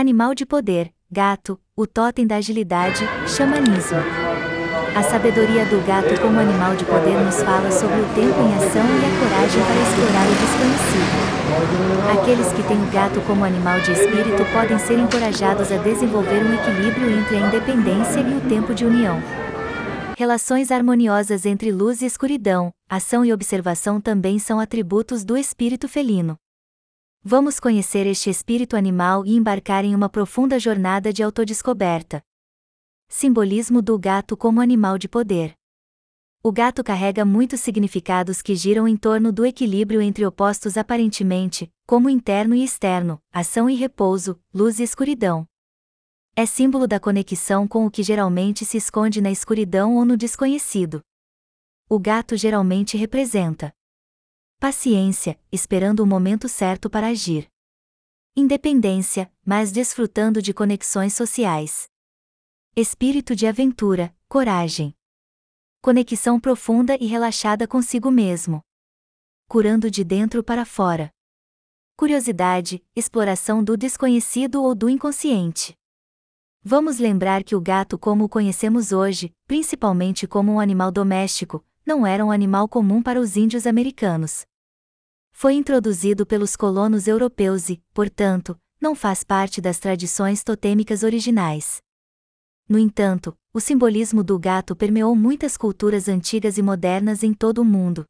Animal de poder, gato, o totem da agilidade, xamanismo. A sabedoria do gato como animal de poder nos fala sobre o tempo em ação e a coragem para explorar o desconhecido. Aqueles que têm o gato como animal de espírito podem ser encorajados a desenvolver um equilíbrio entre a independência e o tempo de união. Relações harmoniosas entre luz e escuridão, ação e observação também são atributos do espírito felino. Vamos conhecer este espírito animal e embarcar em uma profunda jornada de autodescoberta. Simbolismo do gato como animal de poder. O gato carrega muitos significados que giram em torno do equilíbrio entre opostos aparentemente, como interno e externo, ação e repouso, luz e escuridão. É símbolo da conexão com o que geralmente se esconde na escuridão ou no desconhecido. O gato geralmente representa paciência, esperando o momento certo para agir. Independência, mas desfrutando de conexões sociais. Espírito de aventura, coragem. Conexão profunda e relaxada consigo mesmo. Curando de dentro para fora. Curiosidade, exploração do desconhecido ou do inconsciente. Vamos lembrar que o gato, como o conhecemos hoje, principalmente como um animal doméstico, não era um animal comum para os índios americanos. Foi introduzido pelos colonos europeus e, portanto, não faz parte das tradições totêmicas originais. No entanto, o simbolismo do gato permeou muitas culturas antigas e modernas em todo o mundo.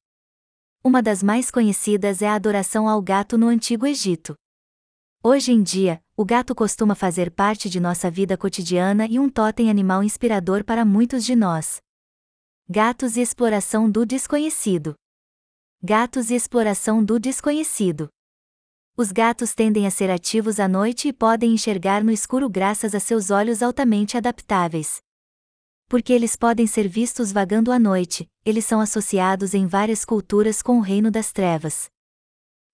Uma das mais conhecidas é a adoração ao gato no Antigo Egito. Hoje em dia, o gato costuma fazer parte de nossa vida cotidiana e um totem animal inspirador para muitos de nós. Gatos e exploração do desconhecido. Gatos e exploração do desconhecido. Os gatos tendem a ser ativos à noite e podem enxergar no escuro graças a seus olhos altamente adaptáveis. Porque eles podem ser vistos vagando à noite, eles são associados em várias culturas com o reino das trevas.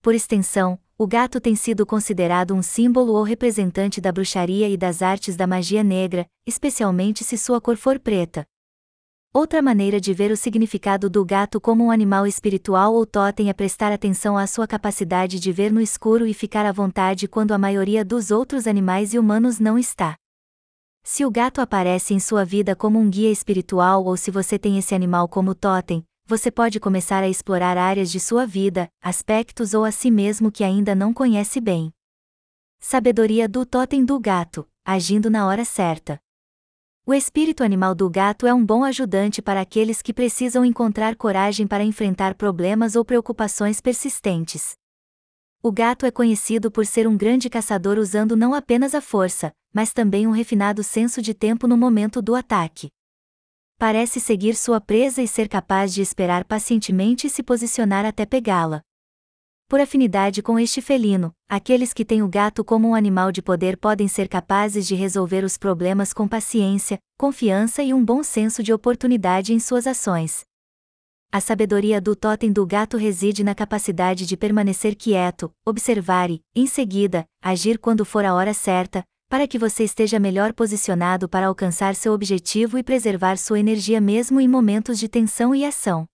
Por extensão, o gato tem sido considerado um símbolo ou representante da bruxaria e das artes da magia negra, especialmente se sua cor for preta. Outra maneira de ver o significado do gato como um animal espiritual ou totem é prestar atenção à sua capacidade de ver no escuro e ficar à vontade quando a maioria dos outros animais e humanos não está. Se o gato aparece em sua vida como um guia espiritual ou se você tem esse animal como totem, você pode começar a explorar áreas de sua vida, aspectos ou a si mesmo que ainda não conhece bem. Sabedoria do totem do gato, agindo na hora certa. O espírito animal do gato é um bom ajudante para aqueles que precisam encontrar coragem para enfrentar problemas ou preocupações persistentes. O gato é conhecido por ser um grande caçador usando não apenas a força, mas também um refinado senso de tempo no momento do ataque. Parece seguir sua presa e ser capaz de esperar pacientemente e se posicionar até pegá-la por afinidade com este felino, aqueles que têm o gato como um animal de poder podem ser capazes de resolver os problemas com paciência, confiança e um bom senso de oportunidade em suas ações. A sabedoria do totem do gato reside na capacidade de permanecer quieto, observar e, em seguida, agir quando for a hora certa, para que você esteja melhor posicionado para alcançar seu objetivo e preservar sua energia mesmo em momentos de tensão e ação.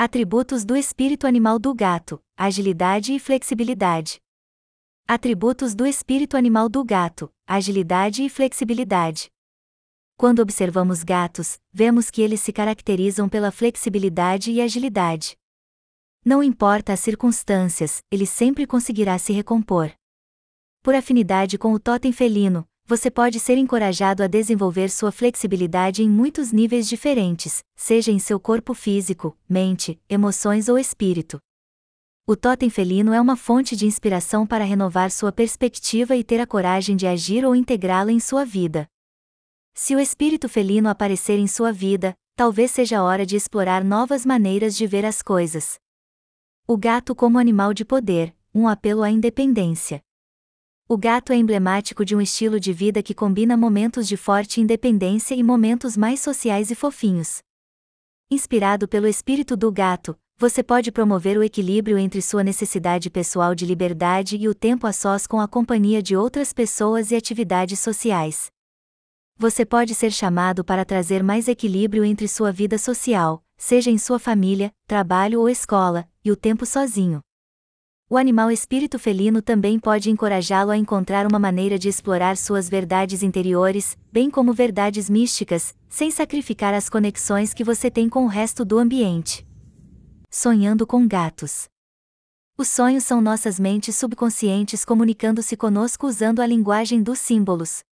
Atributos do espírito animal do gato: agilidade e flexibilidade. Atributos do espírito animal do gato: agilidade e flexibilidade. Quando observamos gatos, vemos que eles se caracterizam pela flexibilidade e agilidade. Não importa as circunstâncias, ele sempre conseguirá se recompor. Por afinidade com o totem felino, você pode ser encorajado a desenvolver sua flexibilidade em muitos níveis diferentes, seja em seu corpo físico, mente, emoções ou espírito. O totem felino é uma fonte de inspiração para renovar sua perspectiva e ter a coragem de agir ou integrá-la em sua vida. Se o espírito felino aparecer em sua vida, talvez seja hora de explorar novas maneiras de ver as coisas. O gato como animal de poder, um apelo à independência. O gato é emblemático de um estilo de vida que combina momentos de forte independência e momentos mais sociais e fofinhos. Inspirado pelo espírito do gato, você pode promover o equilíbrio entre sua necessidade pessoal de liberdade e o tempo a sós com a companhia de outras pessoas e atividades sociais. Você pode ser chamado para trazer mais equilíbrio entre sua vida social, seja em sua família, trabalho ou escola, e o tempo sozinho. O animal espírito felino também pode encorajá-lo a encontrar uma maneira de explorar suas verdades interiores, bem como verdades místicas, sem sacrificar as conexões que você tem com o resto do ambiente. Sonhando com gatos. Os sonhos são nossas mentes subconscientes comunicando-se conosco usando a linguagem dos símbolos.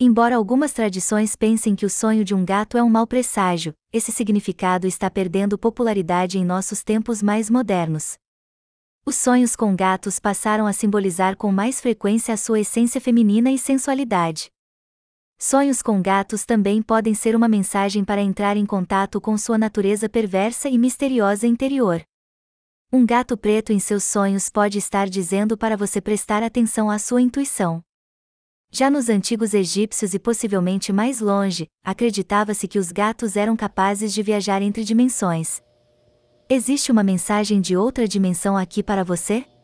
Embora algumas tradições pensem que o sonho de um gato é um mau presságio, esse significado está perdendo popularidade em nossos tempos mais modernos. Os sonhos com gatos passaram a simbolizar com mais frequência a sua essência feminina e sensualidade. Sonhos com gatos também podem ser uma mensagem para entrar em contato com sua natureza perversa e misteriosa interior. Um gato preto em seus sonhos pode estar dizendo para você prestar atenção à sua intuição. Já nos antigos egípcios e possivelmente mais longe, acreditava-se que os gatos eram capazes de viajar entre dimensões, Existe uma mensagem de outra dimensão aqui para você?